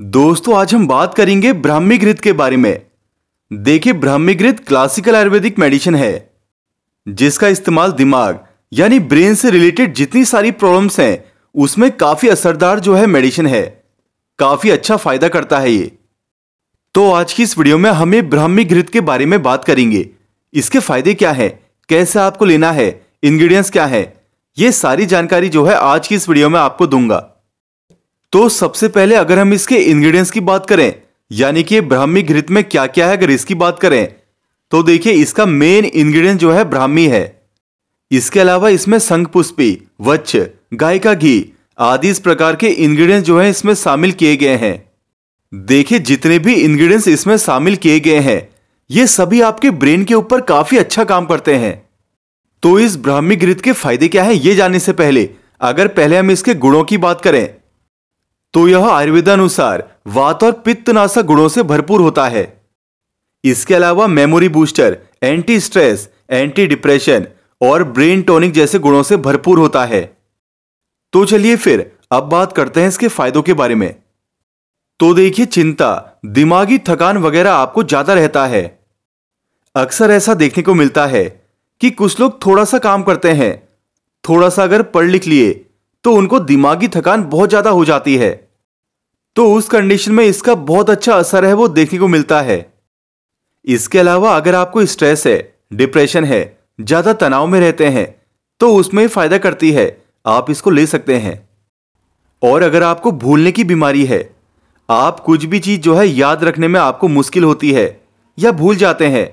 दोस्तों आज हम बात करेंगे ब्राह्मी घृत के बारे में देखिए ब्राह्मी घृत क्लासिकल आयुर्वेदिक मेडिसिन है जिसका इस्तेमाल दिमाग यानी ब्रेन से रिलेटेड जितनी सारी प्रॉब्लम्स हैं उसमें काफी असरदार जो है मेडिसिन है काफी अच्छा फायदा करता है ये तो आज की इस वीडियो में हमें ब्राह्मी घृत के बारे में बात करेंगे इसके फायदे क्या है कैसे आपको लेना है इंग्रेडिएंट्स क्या है ये सारी जानकारी जो है आज की इस वीडियो में आपको दूंगा तो सबसे पहले अगर हम इसके इंग्रेडिएंट्स की बात करें यानी कि ब्राह्मी घृत में क्या क्या है अगर इसकी बात करें तो देखिए इसका मेन इंग्रेडिएंट जो है ब्राह्मी है इसके अलावा इसमें संघपुष्पी वच्छ गाय का घी आदि इस प्रकार के इंग्रेडिएंट जो है इसमें शामिल किए गए हैं देखिए जितने भी इंग्रेडिएंट्स इसमें शामिल किए गए हैं ये सभी आपके ब्रेन के ऊपर काफी अच्छा काम करते हैं तो इस ब्राह्मी घृत के फायदे क्या है ये जानने से पहले अगर पहले हम इसके गुणों की बात करें तो यह आयुर्वेदानुसार वात और पित्तनाशक गुणों से भरपूर होता है इसके अलावा memory booster anti stress anti depression और ब्रेन टॉनिक जैसे गुणों से भरपूर होता है तो चलिए फिर अब बात करते हैं इसके फायदों के बारे में तो देखिए चिंता दिमागी थकान वगैरह आपको ज्यादा रहता है अक्सर ऐसा देखने को मिलता है कि कुछ लोग थोड़ा सा काम करते हैं थोड़ा सा अगर पढ़ लिख लिए तो उनको दिमागी थकान बहुत ज्यादा हो जाती है तो उस कंडीशन में इसका बहुत अच्छा असर है वो देखने को मिलता है इसके अलावा अगर आपको स्ट्रेस है डिप्रेशन है ज्यादा तनाव में रहते हैं तो उसमें फायदा करती है आप इसको ले सकते हैं और अगर आपको भूलने की बीमारी है आप कुछ भी चीज़ जो है याद रखने में आपको मुश्किल होती है या भूल जाते हैं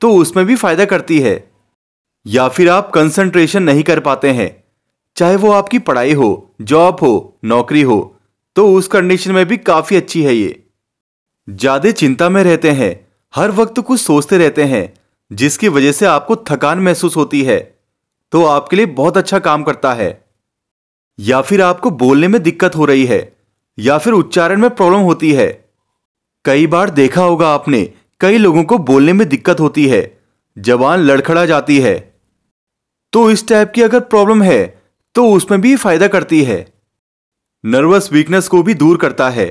तो उसमें भी फायदा करती है या फिर आप कंसंट्रेशन नहीं कर पाते हैं चाहे वो आपकी पढ़ाई हो जॉब हो नौकरी हो तो उस कंडीशन में भी काफ़ी अच्छी है ये ज़्यादा चिंता में रहते हैं हर वक्त कुछ सोचते रहते हैं जिसकी वजह से आपको थकान महसूस होती है तो आपके लिए बहुत अच्छा काम करता है या फिर आपको बोलने में दिक्कत हो रही है या फिर उच्चारण में प्रॉब्लम होती है कई बार देखा होगा आपने कई लोगों को बोलने में दिक्कत होती है जवान लड़खड़ा जाती है तो इस टाइप की अगर प्रॉब्लम है तो उसमें भी फायदा करती है नर्वस वीकनेस को भी दूर करता है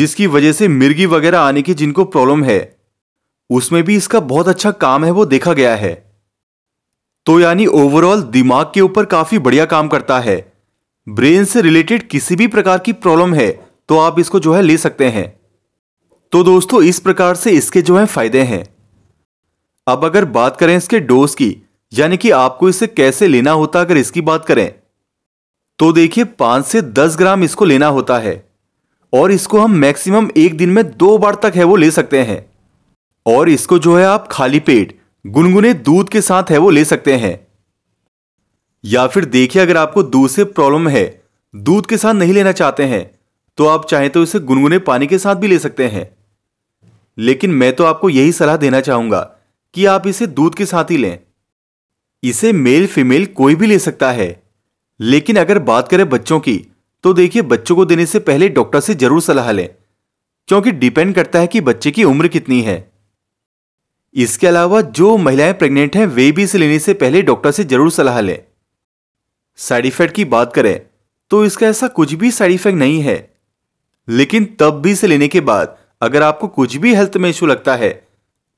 जिसकी वजह से मिर्गी वगैरह आने की जिनको प्रॉब्लम है उसमें भी इसका बहुत अच्छा काम है वो देखा गया है तो यानी ओवरऑल दिमाग के ऊपर काफी बढ़िया काम करता है ब्रेन से रिलेटेड किसी भी प्रकार की प्रॉब्लम है तो आप इसको जो है ले सकते हैं तो दोस्तों इस प्रकार से इसके जो है फायदे हैं अब अगर बात करें इसके डोज की यानी कि आपको इसे कैसे लेना होता अगर इसकी बात करें तो देखिए पांच से दस ग्राम इसको लेना होता है और इसको हम मैक्सिमम एक दिन में दो बार तक है वो ले सकते हैं और इसको जो है आप खाली पेट गुनगुने दूध के साथ है वो ले सकते हैं या फिर देखिए अगर आपको दूध से प्रॉब्लम है दूध के साथ नहीं लेना चाहते हैं तो आप चाहे तो इसे गुनगुने पानी के साथ भी ले सकते हैं लेकिन मैं तो आपको यही सलाह देना चाहूंगा कि आप इसे दूध के साथ ही लें इसे मेल फीमेल कोई भी ले सकता है लेकिन अगर बात करें बच्चों की तो देखिए बच्चों को देने से पहले डॉक्टर से जरूर सलाह लें क्योंकि डिपेंड करता है कि बच्चे की उम्र कितनी है इसके अलावा जो महिलाएं प्रेग्नेंट हैं वे भी इसे लेने से पहले डॉक्टर से जरूर सलाह लें साइड इफेक्ट की बात करें तो इसका ऐसा कुछ भी साइड इफेक्ट नहीं है लेकिन तब भी इसे लेने के बाद अगर आपको कुछ भी हेल्थ में इशू लगता है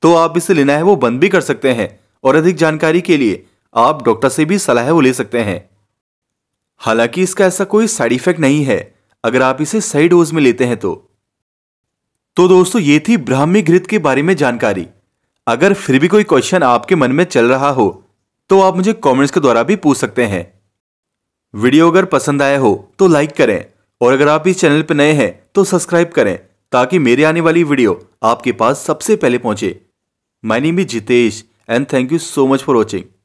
तो आप इसे लेना है वो बंद भी कर सकते हैं और अधिक जानकारी के लिए आप डॉक्टर से भी सलाह वो ले सकते हैं हालांकि इसका ऐसा कोई साइड इफेक्ट नहीं है अगर आप इसे सही डोज में लेते हैं तो तो दोस्तों ये थी ब्राह्मी घृत के बारे में जानकारी अगर फिर भी कोई क्वेश्चन आपके मन में चल रहा हो तो आप मुझे कमेंट्स के द्वारा भी पूछ सकते हैं वीडियो अगर पसंद आया हो तो लाइक करें और अगर आप इस चैनल पर नए हैं तो सब्सक्राइब करें ताकि मेरे आने वाली वीडियो आपके पास सबसे पहले पहुंचे माइनी मी Jitesh and thank you so much for watching